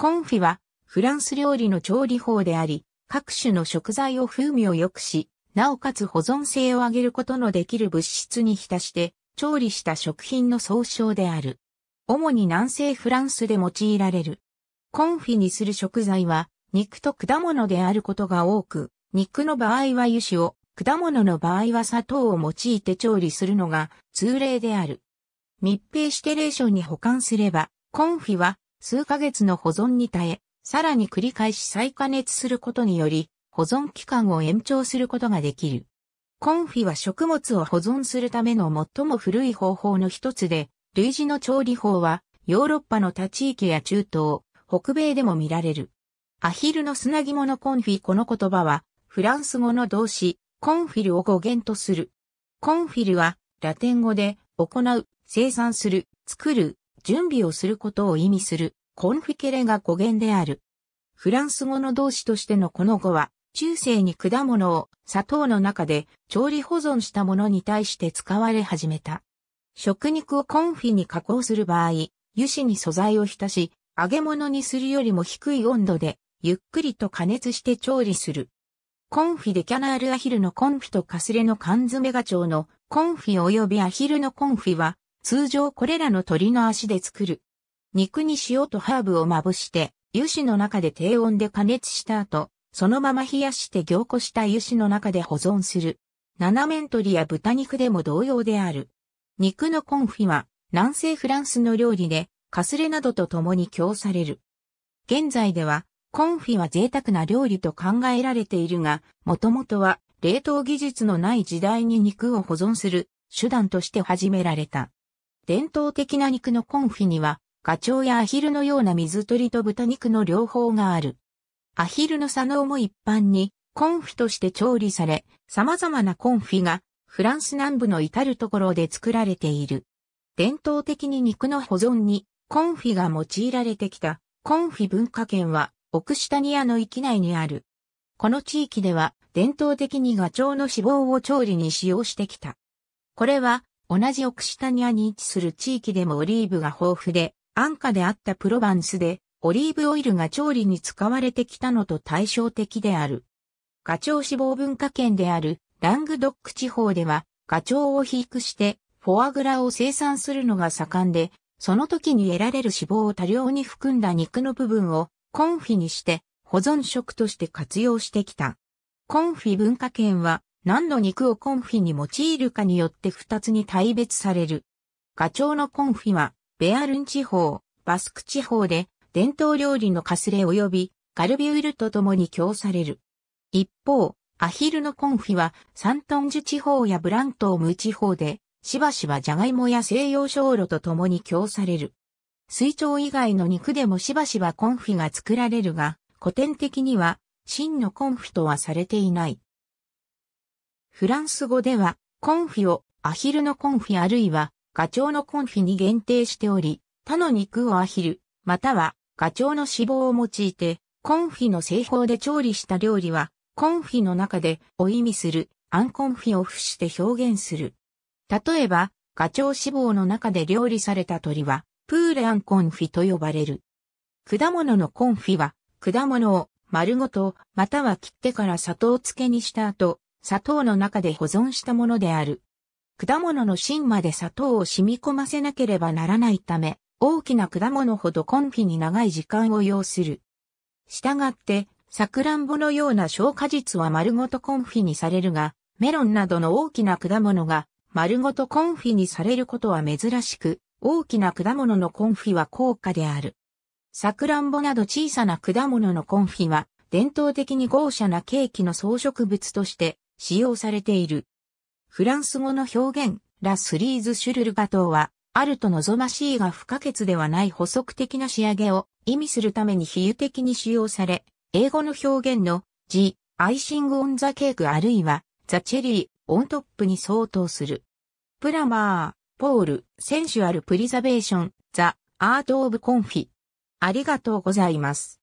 コンフィは、フランス料理の調理法であり、各種の食材を風味を良くし、なおかつ保存性を上げることのできる物質に浸して、調理した食品の総称である。主に南西フランスで用いられる。コンフィにする食材は、肉と果物であることが多く、肉の場合は油脂を、果物の場合は砂糖を用いて調理するのが通例である。密閉してョンに保管すれば、コンフィは数ヶ月の保存に耐え、さらに繰り返し再加熱することにより、保存期間を延長することができる。コンフィは食物を保存するための最も古い方法の一つで、類似の調理法は、ヨーロッパの他地域や中東、北米でも見られる。アヒルの砂肝のコンフィこの言葉は、フランス語の動詞、コンフィルを語源とする。コンフィルは、ラテン語で、行う、生産する、作る、準備をすることを意味する、コンフィケレが語源である。フランス語の動詞としてのこの語は、中世に果物を砂糖の中で調理保存したものに対して使われ始めた。食肉をコンフィに加工する場合、油脂に素材を浸し、揚げ物にするよりも低い温度で、ゆっくりと加熱して調理する。コンフィでキャナールアヒルのコンフィとカスレの缶詰ガチョウのコンフィ及びアヒルのコンフィは通常これらの鳥の足で作る。肉に塩とハーブをまぶして、油脂の中で低温で加熱した後、そのまま冷やして凝固した油脂の中で保存する。七面鶏や豚肉でも同様である。肉のコンフィは、南西フランスの料理で、カスレなどと共に供される。現在では、コンフィは贅沢な料理と考えられているが、もともとは冷凍技術のない時代に肉を保存する手段として始められた。伝統的な肉のコンフィには、ガチョウやアヒルのような水鳥と豚肉の両方がある。アヒルの左脳も一般にコンフィとして調理され、様々なコンフィがフランス南部の至るところで作られている。伝統的に肉の保存にコンフィが用いられてきたコンフィ文化圏はオシタニアの域内にある。この地域では伝統的にガチョウの脂肪を調理に使用してきた。これは同じオクシタニアに位置する地域でもオリーブが豊富で、安価であったプロバンスで、オリーブオイルが調理に使われてきたのと対照的である。ガチョウ脂肪文化圏であるラングドック地方では、ガチョウを肥育して、フォアグラを生産するのが盛んで、その時に得られる脂肪を多量に含んだ肉の部分をコンフィにして保存食として活用してきた。コンフィ文化圏は何の肉をコンフィに用いるかによって二つに大別される。ガチョウのコンフィは、ベアルン地方、バスク地方で、伝統料理のカスレ及び、ガルビウルと共に供される。一方、アヒルのコンフィは、サントンジュ地方やブラントーム地方で、しばしばジャガイモや西洋小炉と共に供される。水鳥以外の肉でもしばしばコンフィが作られるが、古典的には、真のコンフィとはされていない。フランス語では、コンフィをアヒルのコンフィあるいはガチョウのコンフィに限定しており、他の肉をアヒル、またはガチョウの脂肪を用いて、コンフィの製法で調理した料理は、コンフィの中でを意味するアンコンフィを付して表現する。例えば、ガチョウ脂肪の中で料理された鳥は、プーレアンコンフィと呼ばれる。果物のコンフィは、果物を丸ごと、または切ってから砂糖漬けにした後、砂糖の中で保存したものである。果物の芯まで砂糖を染み込ませなければならないため、大きな果物ほどコンフィに長い時間を要する。したがって、サクランボのような消化術は丸ごとコンフィにされるが、メロンなどの大きな果物が丸ごとコンフィにされることは珍しく、大きな果物のコンフィは高価である。サクランボなど小さな果物のコンフィは、伝統的に豪奢なケーキの装飾物として使用されている。フランス語の表現、ラスリーズ・シュルルバトは、あると望ましいが不可欠ではない補足的な仕上げを意味するために比喩的に使用され、英語の表現のジ、アイシング・オン・ザ・ケークあるいはザ・チェリー、オントップに相当する。プラマー、ポール、センシュアル・プリザベーション、ザ・アート・オブ・コンフィ。ありがとうございます。